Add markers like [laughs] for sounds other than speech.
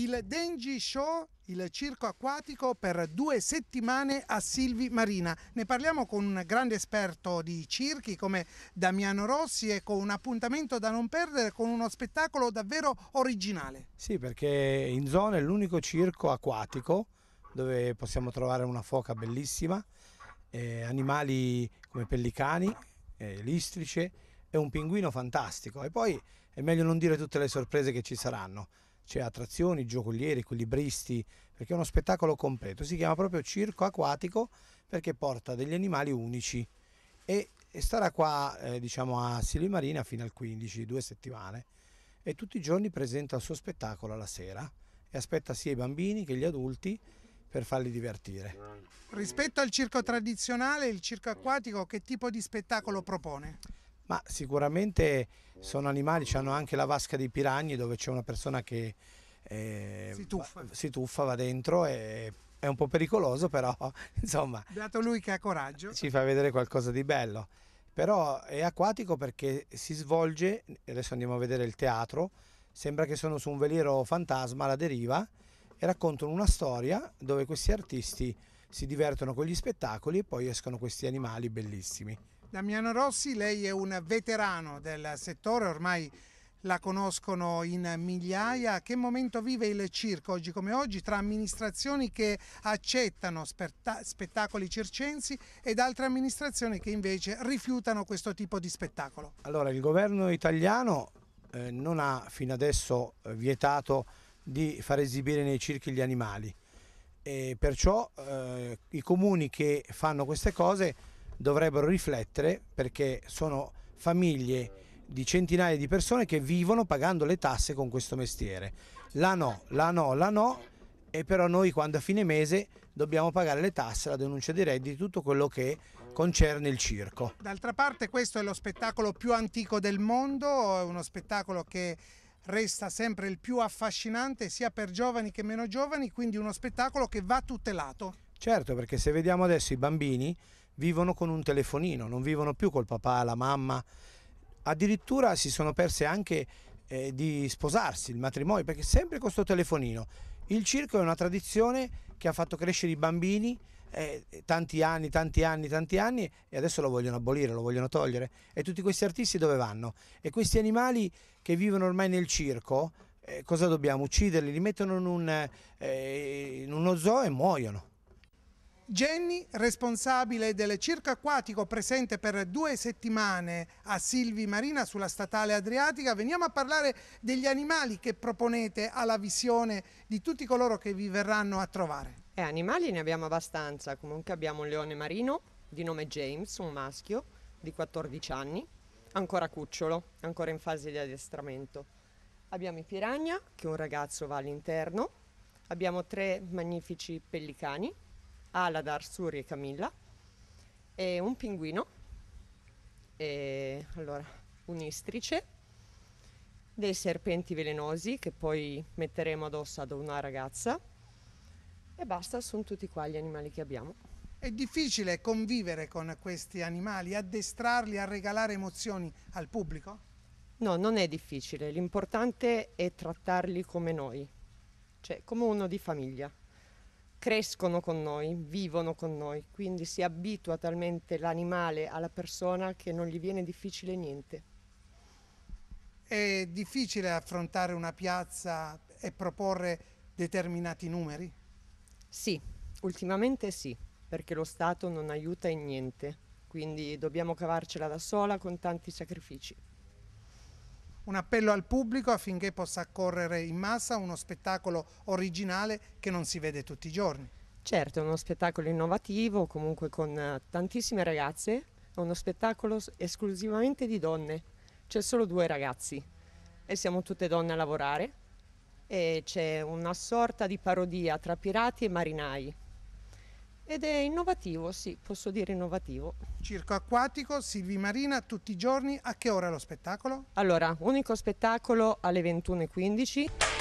il Denji Show, il circo acquatico per due settimane a Silvi Marina. Ne parliamo con un grande esperto di circhi come Damiano Rossi e con un appuntamento da non perdere con uno spettacolo davvero originale. Sì, perché in zona è l'unico circo acquatico dove possiamo trovare una foca bellissima, eh, animali come pellicani, eh, listrice e un pinguino fantastico. E poi è meglio non dire tutte le sorprese che ci saranno c'è cioè attrazioni, giocolieri, equilibristi, perché è uno spettacolo completo. Si chiama proprio circo acquatico perché porta degli animali unici e, e starà qua eh, diciamo a Silvi Marina fino al 15, due settimane e tutti i giorni presenta il suo spettacolo alla sera e aspetta sia i bambini che gli adulti per farli divertire. Rispetto al circo tradizionale, il circo acquatico che tipo di spettacolo propone? ma sicuramente sono animali, hanno anche la vasca dei piragni dove c'è una persona che eh, si, tuffa. Va, si, tuffa. Va, dentro e è un po' pericoloso [laughs] però insomma dato lui che ha coraggio ci fa vedere qualcosa di bello però è acquatico perché si svolge adesso andiamo a vedere il teatro sembra che sono su un veliero fantasma alla deriva e raccontano una storia dove questi artisti si divertono con gli spettacoli e poi escono questi animali bellissimi Damiano Rossi, lei è un veterano del settore, ormai la conoscono in migliaia. Che momento vive il circo oggi come oggi tra amministrazioni che accettano spettacoli circensi ed altre amministrazioni che invece rifiutano questo tipo di spettacolo? Allora, il governo italiano eh, non ha fino adesso eh, vietato di far esibire nei circhi gli animali e perciò eh, i comuni che fanno queste cose dovrebbero riflettere perché sono famiglie di centinaia di persone che vivono pagando le tasse con questo mestiere. La no, la no, la no, e però noi quando a fine mese dobbiamo pagare le tasse, la denuncia dei redditi, tutto quello che concerne il circo. D'altra parte questo è lo spettacolo più antico del mondo, è uno spettacolo che resta sempre il più affascinante sia per giovani che meno giovani, quindi uno spettacolo che va tutelato. Certo, perché se vediamo adesso i bambini vivono con un telefonino, non vivono più col papà, la mamma, addirittura si sono perse anche eh, di sposarsi, il matrimonio, perché sempre con questo telefonino. Il circo è una tradizione che ha fatto crescere i bambini eh, tanti anni, tanti anni, tanti anni e adesso lo vogliono abolire, lo vogliono togliere. E tutti questi artisti dove vanno? E questi animali che vivono ormai nel circo, eh, cosa dobbiamo? Ucciderli, li mettono in, un, eh, in uno zoo e muoiono. Jenny, responsabile del circo acquatico presente per due settimane a Silvi Marina sulla statale adriatica, veniamo a parlare degli animali che proponete alla visione di tutti coloro che vi verranno a trovare. Eh, animali ne abbiamo abbastanza, comunque abbiamo un leone marino di nome James, un maschio di 14 anni, ancora cucciolo, ancora in fase di addestramento. Abbiamo i piragna, che un ragazzo va all'interno, abbiamo tre magnifici pellicani, Aladar, Suri e Camilla, e un pinguino, e allora un'istrice, dei serpenti velenosi che poi metteremo addosso ad una ragazza e basta, sono tutti qua gli animali che abbiamo. È difficile convivere con questi animali, addestrarli a regalare emozioni al pubblico? No, non è difficile, l'importante è trattarli come noi, cioè come uno di famiglia crescono con noi, vivono con noi, quindi si abitua talmente l'animale alla persona che non gli viene difficile niente. È difficile affrontare una piazza e proporre determinati numeri? Sì, ultimamente sì, perché lo Stato non aiuta in niente, quindi dobbiamo cavarcela da sola con tanti sacrifici un appello al pubblico affinché possa accorrere in massa uno spettacolo originale che non si vede tutti i giorni. Certo, è uno spettacolo innovativo, comunque con eh, tantissime ragazze, è uno spettacolo esclusivamente di donne, c'è solo due ragazzi e siamo tutte donne a lavorare e c'è una sorta di parodia tra pirati e marinai ed è innovativo, sì, posso dire innovativo. Circo acquatico, Silvi Marina, tutti i giorni, a che ora lo spettacolo? Allora, unico spettacolo alle 21.15.